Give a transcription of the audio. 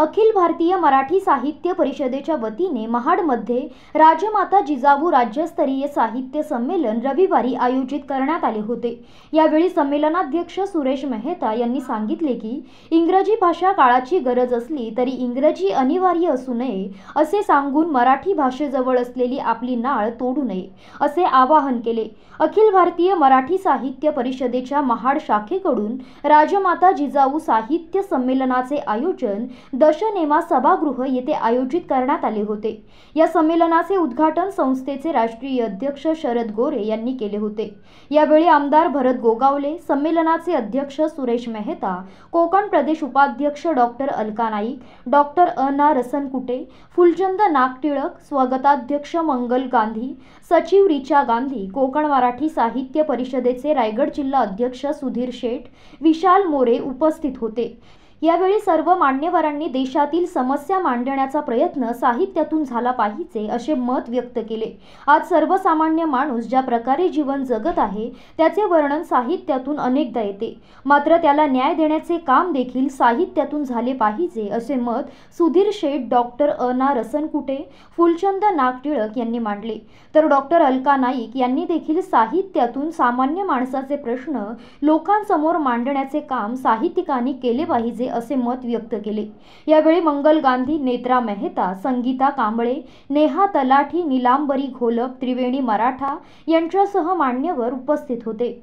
अखिल भारतीय मराठी साहित्य परिषदेच्या वतीने महाडमध्ये राजमाता जिजाऊ राज्यस्तरीय साहित्य संमेलन रविवारी आयोजित करण्यात आले होते यावेळी संमेलनाध्यक्ष सुरेश मेहता यांनी सांगितले की इंग्रजी भाषा काळाची गरज असली तरी इंग्रजी अनिवार्य असू नये असे सांगून मराठी भाषेजवळ असलेली आपली नाळ तोडू नये असे आवाहन केले अखिल भारतीय मराठी साहित्य परिषदेच्या महाड शाखेकडून राजमाता जिजाऊ साहित्य संमेलनाचे आयोजन द दशनेमा सभागृह येथे आयोजित करण्यात आले होते या संमेलनाचे उद्घाटन संस्थेचे राष्ट्रीय अध्यक्ष शरद गोरे यांनी केले होते यावेळी आमदार भरत गोगावले संमेलनाचे अध्यक्ष सुरेश मेहता कोकण प्रदेश उपाध्यक्ष डॉक्टर अलका नाईक डॉक्टर अना रसनकुटे फुलचंद नागटिळक स्वागताध्यक्ष मंगल गांधी सचिव रिचा गांधी कोकण मराठी साहित्य परिषदेचे रायगड जिल्हा अध्यक्ष सुधीर शेठ विशाल मोरे उपस्थित होते यावेळी सर्व मान्यवरांनी देशातील समस्या मांडण्याचा प्रयत्न साहित्यातून झाला पाहिजे असे मत व्यक्त केले आज सर्वसामान्य माणूस ज्या प्रकारे जीवन जगत आहे त्याचे वर्णन साहित्यातून अनेकदा येते मात्र त्याला न्याय देण्याचे काम देखील साहित्यातून झाले पाहिजे असे मत सुधीर शेठ डॉक्टर अना रसनकुटे फुलचंद नागटिळक यांनी मांडले तर डॉक्टर अलका नाईक यांनी देखील साहित्यातून सामान्य माणसाचे प्रश्न लोकांसमोर मांडण्याचे काम साहित्यिकांनी केले पाहिजे असे मत व्यक्त केले यावेळी मंगल गांधी नेत्रा मेहता संगीता कांबळे नेहा तलाठी निलांबरी घोलप त्रिवेणी मराठा यांच्यासह मान्यवर उपस्थित होते